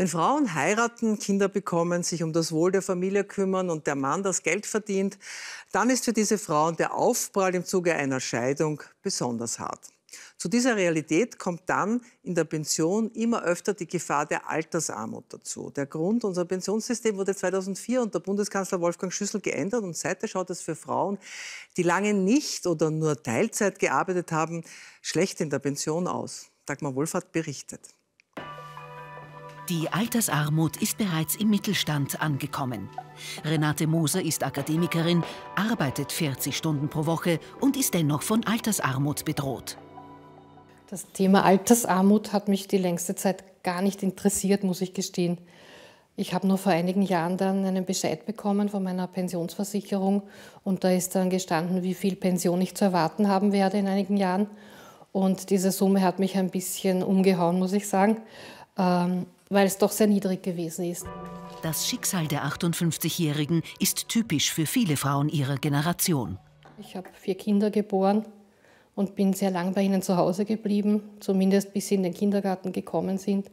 Wenn Frauen heiraten, Kinder bekommen, sich um das Wohl der Familie kümmern und der Mann das Geld verdient, dann ist für diese Frauen der Aufprall im Zuge einer Scheidung besonders hart. Zu dieser Realität kommt dann in der Pension immer öfter die Gefahr der Altersarmut dazu. Der Grund, unser Pensionssystem wurde 2004 unter Bundeskanzler Wolfgang Schüssel geändert und seither schaut es für Frauen, die lange nicht oder nur Teilzeit gearbeitet haben, schlecht in der Pension aus. Dagmar Wohlfahrt berichtet. Die Altersarmut ist bereits im Mittelstand angekommen. Renate Moser ist Akademikerin, arbeitet 40 Stunden pro Woche und ist dennoch von Altersarmut bedroht. Das Thema Altersarmut hat mich die längste Zeit gar nicht interessiert, muss ich gestehen. Ich habe nur vor einigen Jahren dann einen Bescheid bekommen von meiner Pensionsversicherung und da ist dann gestanden, wie viel Pension ich zu erwarten haben werde in einigen Jahren. Und diese Summe hat mich ein bisschen umgehauen, muss ich sagen. Ähm, weil es doch sehr niedrig gewesen ist. Das Schicksal der 58-Jährigen ist typisch für viele Frauen ihrer Generation. Ich habe vier Kinder geboren und bin sehr lang bei ihnen zu Hause geblieben, zumindest bis sie in den Kindergarten gekommen sind.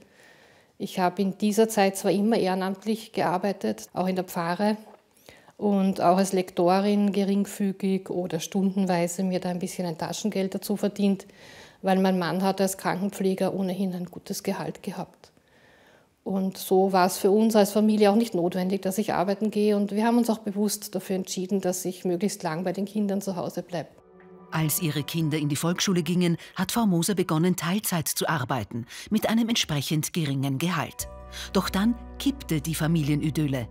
Ich habe in dieser Zeit zwar immer ehrenamtlich gearbeitet, auch in der Pfarre und auch als Lektorin geringfügig oder stundenweise mir da ein bisschen ein Taschengeld dazu verdient, weil mein Mann hat als Krankenpfleger ohnehin ein gutes Gehalt gehabt. Und so war es für uns als Familie auch nicht notwendig, dass ich arbeiten gehe. Und wir haben uns auch bewusst dafür entschieden, dass ich möglichst lang bei den Kindern zu Hause bleibe. Als ihre Kinder in die Volksschule gingen, hat Frau Moser begonnen, Teilzeit zu arbeiten, mit einem entsprechend geringen Gehalt. Doch dann kippte die Familienidylle.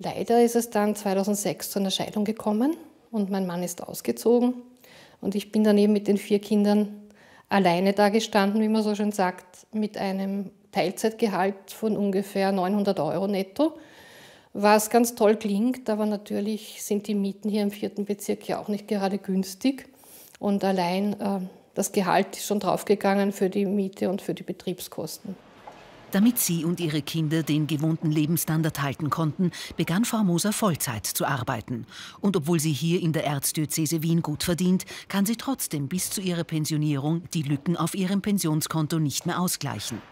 Leider ist es dann 2006 zu einer Scheidung gekommen und mein Mann ist ausgezogen. Und ich bin dann eben mit den vier Kindern alleine dagestanden, wie man so schön sagt, mit einem Teilzeitgehalt von ungefähr 900 Euro netto, was ganz toll klingt, aber natürlich sind die Mieten hier im vierten Bezirk ja auch nicht gerade günstig. Und allein äh, das Gehalt ist schon draufgegangen für die Miete und für die Betriebskosten. Damit sie und ihre Kinder den gewohnten Lebensstandard halten konnten, begann Frau Moser Vollzeit zu arbeiten. Und obwohl sie hier in der Erzdiözese Wien gut verdient, kann sie trotzdem bis zu ihrer Pensionierung die Lücken auf ihrem Pensionskonto nicht mehr ausgleichen.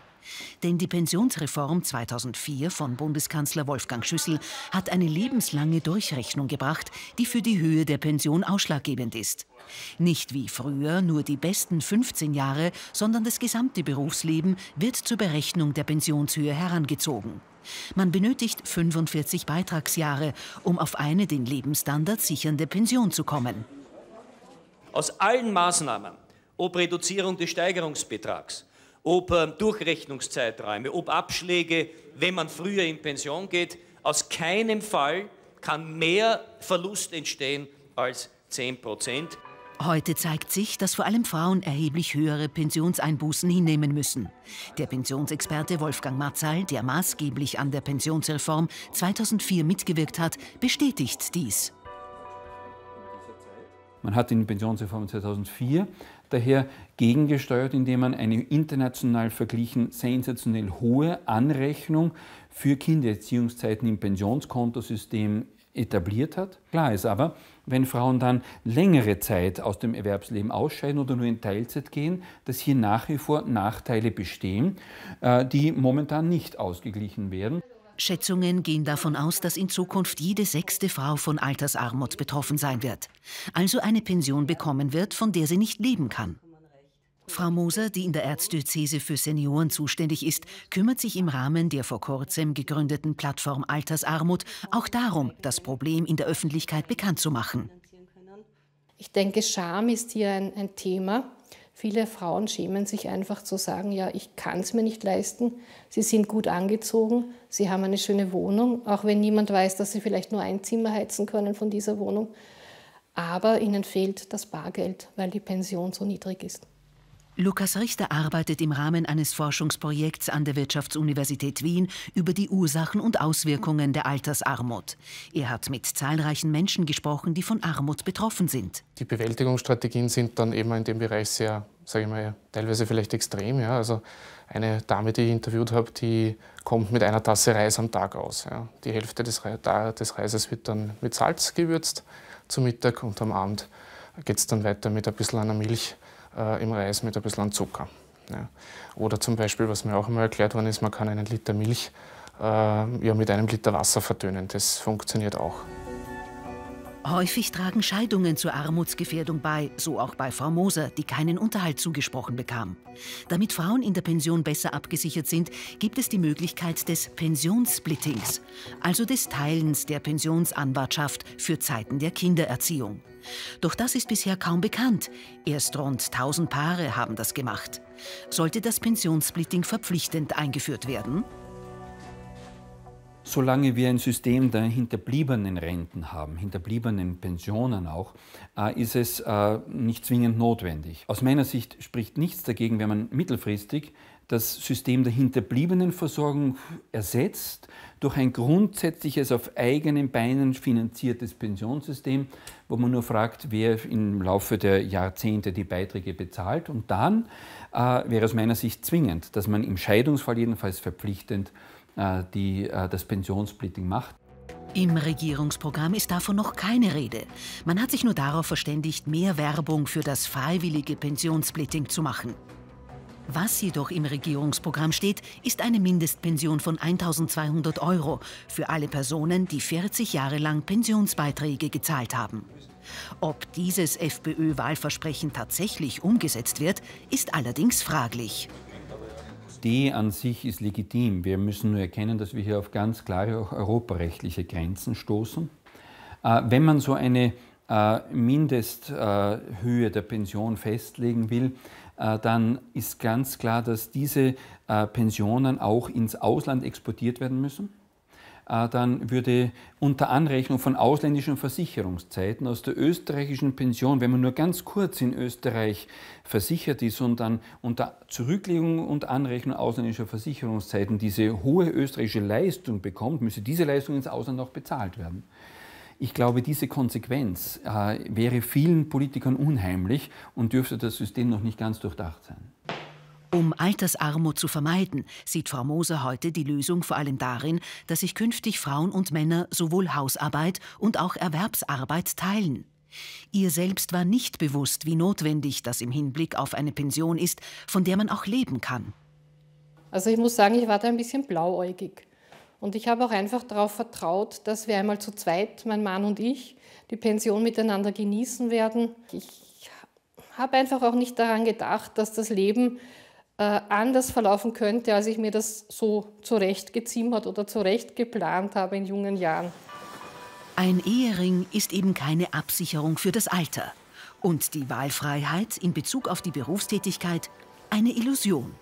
Denn die Pensionsreform 2004 von Bundeskanzler Wolfgang Schüssel hat eine lebenslange Durchrechnung gebracht, die für die Höhe der Pension ausschlaggebend ist. Nicht wie früher nur die besten 15 Jahre, sondern das gesamte Berufsleben wird zur Berechnung der Pensionshöhe herangezogen. Man benötigt 45 Beitragsjahre, um auf eine den Lebensstandard sichernde Pension zu kommen. Aus allen Maßnahmen, ob Reduzierung des Steigerungsbetrags, ob ähm, Durchrechnungszeiträume, ob Abschläge, wenn man früher in Pension geht. Aus keinem Fall kann mehr Verlust entstehen als 10 Prozent. Heute zeigt sich, dass vor allem Frauen erheblich höhere Pensionseinbußen hinnehmen müssen. Der Pensionsexperte Wolfgang Marzal, der maßgeblich an der Pensionsreform 2004 mitgewirkt hat, bestätigt dies. Man hat in der Pensionsreform 2004 daher gegengesteuert, indem man eine international verglichen sensationell hohe Anrechnung für Kindererziehungszeiten im Pensionskontosystem etabliert hat. Klar ist aber, wenn Frauen dann längere Zeit aus dem Erwerbsleben ausscheiden oder nur in Teilzeit gehen, dass hier nach wie vor Nachteile bestehen, äh, die momentan nicht ausgeglichen werden. Schätzungen gehen davon aus, dass in Zukunft jede sechste Frau von Altersarmut betroffen sein wird, also eine Pension bekommen wird, von der sie nicht leben kann. Frau Moser, die in der Erzdiözese für Senioren zuständig ist, kümmert sich im Rahmen der vor kurzem gegründeten Plattform Altersarmut auch darum, das Problem in der Öffentlichkeit bekannt zu machen. Ich denke, Scham ist hier ein, ein Thema Viele Frauen schämen sich einfach zu sagen, ja, ich kann es mir nicht leisten. Sie sind gut angezogen, sie haben eine schöne Wohnung, auch wenn niemand weiß, dass sie vielleicht nur ein Zimmer heizen können von dieser Wohnung. Aber ihnen fehlt das Bargeld, weil die Pension so niedrig ist. Lukas Richter arbeitet im Rahmen eines Forschungsprojekts an der Wirtschaftsuniversität Wien über die Ursachen und Auswirkungen der Altersarmut. Er hat mit zahlreichen Menschen gesprochen, die von Armut betroffen sind. Die Bewältigungsstrategien sind dann eben in dem Bereich sehr, sage ich mal, teilweise vielleicht extrem. Ja. Also eine Dame, die ich interviewt habe, die kommt mit einer Tasse Reis am Tag aus. Ja. Die Hälfte des, des Reises wird dann mit Salz gewürzt zum Mittag und am Abend geht es dann weiter mit ein bisschen einer Milch äh, im Reis mit ein bisschen Zucker. Ja. Oder zum Beispiel, was mir auch einmal erklärt worden ist, man kann einen Liter Milch äh, ja, mit einem Liter Wasser verdünnen. Das funktioniert auch. Häufig tragen Scheidungen zur Armutsgefährdung bei, so auch bei Frau Moser, die keinen Unterhalt zugesprochen bekam. Damit Frauen in der Pension besser abgesichert sind, gibt es die Möglichkeit des Pensionssplittings, also des Teilens der Pensionsanwartschaft für Zeiten der Kindererziehung. Doch das ist bisher kaum bekannt. Erst rund 1000 Paare haben das gemacht. Sollte das Pensionssplitting verpflichtend eingeführt werden? solange wir ein System der hinterbliebenen Renten haben, hinterbliebenen Pensionen auch, äh, ist es äh, nicht zwingend notwendig. Aus meiner Sicht spricht nichts dagegen, wenn man mittelfristig das System der hinterbliebenen Versorgung ersetzt durch ein grundsätzliches auf eigenen Beinen finanziertes Pensionssystem, wo man nur fragt, wer im Laufe der Jahrzehnte die Beiträge bezahlt. Und dann äh, wäre aus meiner Sicht zwingend, dass man im Scheidungsfall jedenfalls verpflichtend äh, die, äh, das Pensionssplitting macht. Im Regierungsprogramm ist davon noch keine Rede. Man hat sich nur darauf verständigt, mehr Werbung für das freiwillige Pensionssplitting zu machen. Was jedoch im Regierungsprogramm steht, ist eine Mindestpension von 1200 Euro für alle Personen, die 40 Jahre lang Pensionsbeiträge gezahlt haben. Ob dieses FPÖ-Wahlversprechen tatsächlich umgesetzt wird, ist allerdings fraglich. Die Idee an sich ist legitim. Wir müssen nur erkennen, dass wir hier auf ganz klare auch europarechtliche Grenzen stoßen. Äh, wenn man so eine äh, Mindesthöhe der Pension festlegen will, äh, dann ist ganz klar, dass diese äh, Pensionen auch ins Ausland exportiert werden müssen äh, dann würde unter Anrechnung von ausländischen Versicherungszeiten aus der österreichischen Pension, wenn man nur ganz kurz in Österreich versichert ist und dann unter Zurücklegung und Anrechnung ausländischer Versicherungszeiten diese hohe österreichische Leistung bekommt, müsse diese Leistung ins Ausland auch bezahlt werden. Ich glaube, diese Konsequenz äh, wäre vielen Politikern unheimlich und dürfte das System noch nicht ganz durchdacht sein. Um Altersarmut zu vermeiden, sieht Frau Moser heute die Lösung vor allem darin, dass sich künftig Frauen und Männer sowohl Hausarbeit und auch Erwerbsarbeit teilen. Ihr selbst war nicht bewusst, wie notwendig das im Hinblick auf eine Pension ist, von der man auch leben kann. Also ich muss sagen, ich war da ein bisschen blauäugig. Und ich habe auch einfach darauf vertraut, dass wir einmal zu zweit, mein Mann und ich, die Pension miteinander genießen werden. Ich habe einfach auch nicht daran gedacht, dass das Leben äh, anders verlaufen könnte, als ich mir das so zurechtgezimmert oder zurechtgeplant habe in jungen Jahren. Ein Ehering ist eben keine Absicherung für das Alter und die Wahlfreiheit in Bezug auf die Berufstätigkeit eine Illusion.